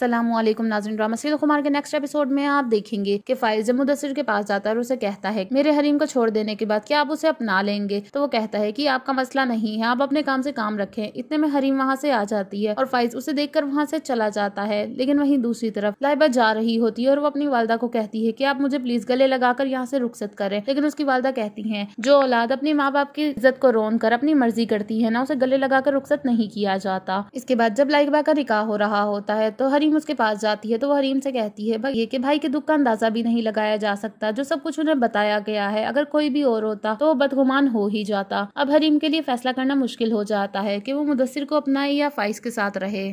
सलामकुम नाजन ड्रामा सीधो कुमार के नेक्स्ट एपिसोड में आप देखेंगे कि फाइज जब मुदसर के पास जाता है और उसे कहता है मेरे हरीम को छोड़ देने के बाद क्या आप उसे अपना लेंगे तो वो कहता है कि आपका मसला नहीं है आप अपने काम से काम रखें इतने में हरीम वहाँ से आ जाती है और फाइज उसे देखकर वहाँ से चला जाता है लेकिन वही दूसरी तरफ लाइबा जा रही होती है और वो अपनी वालदा को कहती है की आप मुझे प्लीज गले लगाकर यहाँ से रुखसत करें लेकिन उसकी वालदा कहती है जो औलाद अपने माँ बाप की इज्जत को रोन कर अपनी मर्जी करती है ना उसे गले लगाकर रुखसत नहीं किया जाता इसके बाद जब लाइबा का निकाह हो रहा होता है तो हरी हरीम उसके पास जाती है तो वो हरीम से कहती है ये कि भाई के दुख का अंदाजा भी नहीं लगाया जा सकता जो सब कुछ उन्हें बताया गया है अगर कोई भी और होता तो वो बदगुमान हो ही जाता अब हरीम के लिए फैसला करना मुश्किल हो जाता है कि वो मुदसर को अपनाए या फाइस के साथ रहे